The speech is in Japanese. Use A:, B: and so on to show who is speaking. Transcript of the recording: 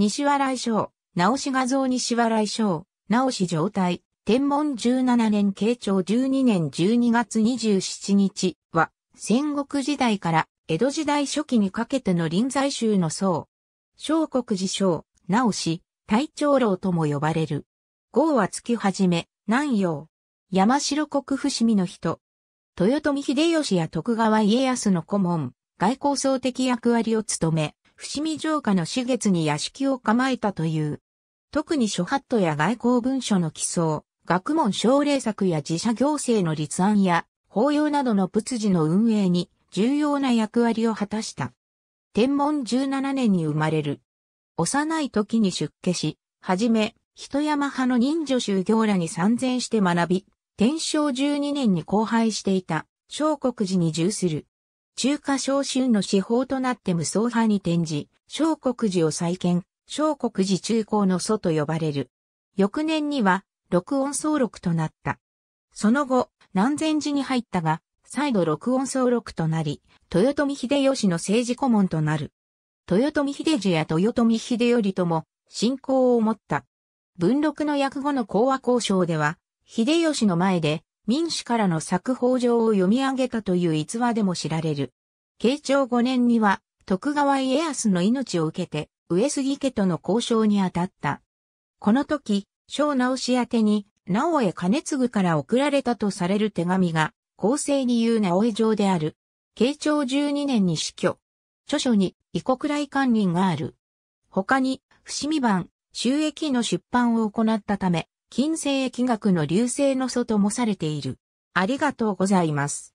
A: 西笑い賞、直し画像西笑い賞、直し状態、天文17年慶長12年12月27日は、戦国時代から江戸時代初期にかけての臨済宗の僧。小国寺小、直し、大長老とも呼ばれる。豪は月初め、南洋。山城国伏見の人。豊臣秀吉や徳川家康の顧問、外交層的役割を務め、伏見城下の四月に屋敷を構えたという。特に諸法度や外交文書の起草、学問奨励策や自社行政の立案や、法要などの仏事の運営に重要な役割を果たした。天文17年に生まれる。幼い時に出家し、はじめ、人山派の忍女修行らに参前して学び、天正12年に荒廃していた、小国寺に従する。中華昇進の司法となって無双派に転じ、小国寺を再建、小国寺中高の祖と呼ばれる。翌年には、録音総録となった。その後、南禅寺に入ったが、再度録音総録となり、豊臣秀吉の政治顧問となる。豊臣秀治や豊臣秀頼とも、信仰を持った。文録の役後の講和交渉では、秀吉の前で、民主からの作法上を読み上げたという逸話でも知られる。慶長5年には、徳川家康の命を受けて、上杉家との交渉に当たった。この時、小直し宛てに、直江兼次から送られたとされる手紙が、公正に言う直江城である。慶長12年に死去。著書に、異国来官人がある。他に、伏見版、収益の出版を行ったため、金星疫学の流星の祖ともされている。ありがとうございます。